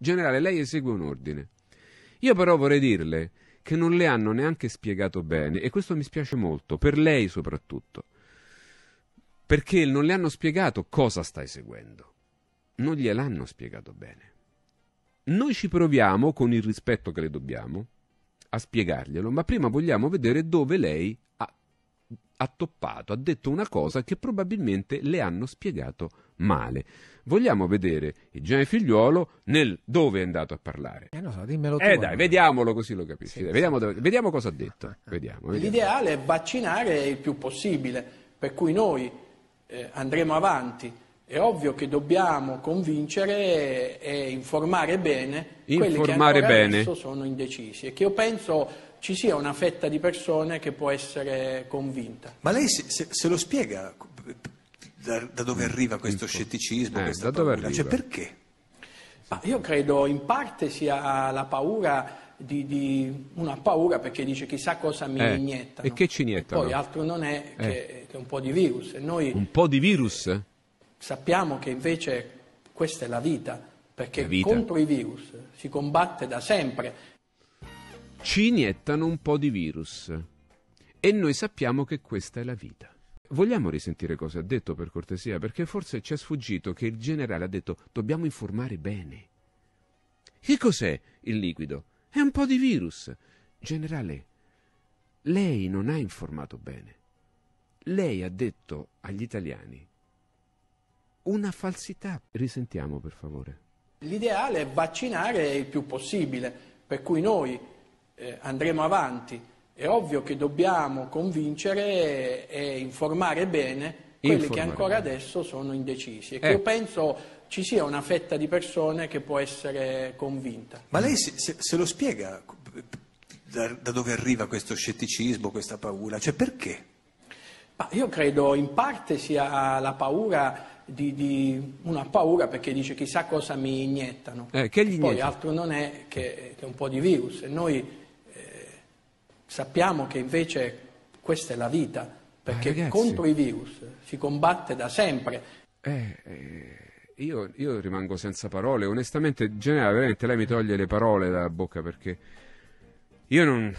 Generale, lei esegue un ordine. Io però vorrei dirle che non le hanno neanche spiegato bene, e questo mi spiace molto, per lei soprattutto, perché non le hanno spiegato cosa sta eseguendo. Non gliel'hanno spiegato bene. Noi ci proviamo, con il rispetto che le dobbiamo, a spiegarglielo, ma prima vogliamo vedere dove lei ha, ha toppato, ha detto una cosa che probabilmente le hanno spiegato male. Vogliamo vedere il giovane figliuolo nel dove è andato a parlare. Eh, so, dimmelo eh dai, vediamolo così lo capisci. Sì, dai, vediamo, dove, vediamo, cosa ha detto. Ah, ah. Vediamo, vediamo. L'ideale è vaccinare il più possibile, per cui noi eh, andremo avanti. È ovvio che dobbiamo convincere e informare bene informare quelli che bene. sono indecisi e che io penso ci sia una fetta di persone che può essere convinta. Ma lei se, se, se lo spiega da, da dove mm. arriva questo ecco. scetticismo? Eh, da dove cioè, arriva? Cioè, perché? Ma io credo in parte sia la paura di, di, una paura perché dice chissà cosa mi eh, iniettano. E che ci iniettano? E poi altro non è eh. che, eh. che un po' di virus. noi un po' di virus? Sappiamo che invece questa è la vita, perché la vita. contro i virus si combatte da sempre. Ci iniettano un po' di virus e noi sappiamo che questa è la vita. Vogliamo risentire cosa ha detto per cortesia, perché forse ci è sfuggito che il generale ha detto dobbiamo informare bene. Che cos'è il liquido? È un po' di virus. Generale, lei non ha informato bene. Lei ha detto agli italiani una falsità. Risentiamo per favore. L'ideale è vaccinare il più possibile, per cui noi eh, andremo avanti è ovvio che dobbiamo convincere e informare bene quelli informare. che ancora adesso sono indecisi. E ecco, eh. Io penso ci sia una fetta di persone che può essere convinta. Ma lei se, se, se lo spiega da, da, dove arriva questo scetticismo, questa paura? Cioè perché? Ma io credo in parte sia la paura di, di, una paura perché dice chissà cosa mi iniettano. Eh, Poi altro non è che, che un po' di virus. Noi Sappiamo che invece questa è la vita, perché ah, contro i virus si combatte da sempre. Eh, eh io, io, rimango senza parole, onestamente, Genera, veramente lei mi toglie le parole dalla bocca perché io non...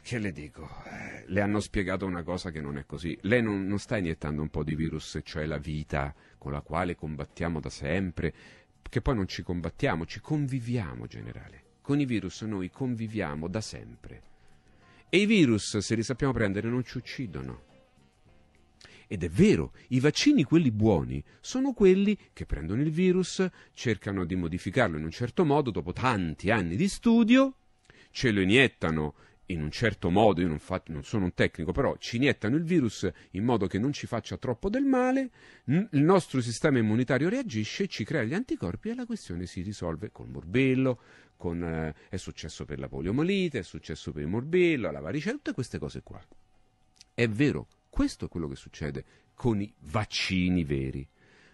Che le dico? Eh, le hanno spiegato una cosa che non è così. Lei non, non sta iniettando un po' di virus, cioè la vita con la quale combattiamo da sempre, che poi non ci combattiamo, ci conviviamo, generale. Con i virus noi conviviamo da sempre. E i virus, se li sappiamo prendere, non ci uccidono. Ed è vero, i vaccini, quelli buoni, sono quelli che prendono il virus, cercano di modificarlo in un certo modo dopo tanti anni di studio, ce lo iniettano in un certo modo, io non, faccio, non, sono un tecnico, però ci iniettano il virus in modo che non ci faccia troppo del male, il nostro sistema immunitario reagisce, ci crea gli anticorpi e la questione si risolve col morbillo, con, eh, è successo per la poliomielite, è successo per il morbillo, la varicella, tutte queste cose qua. È vero, questo è quello che succede con i vaccini veri.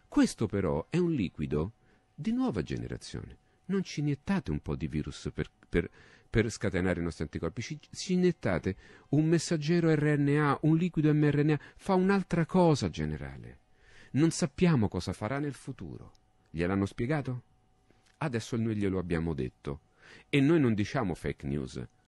Questo però è un liquido di nuova generazione non ci iniettate un po' di virus per, per, per scatenare i nostri anticorpi, ci, ci iniettate un messaggero RNA, un liquido mRNA, fa un'altra cosa generale. Non sappiamo cosa farà nel futuro. Gliel'hanno spiegato? Adesso noi glielo abbiamo detto. E noi non diciamo fake news,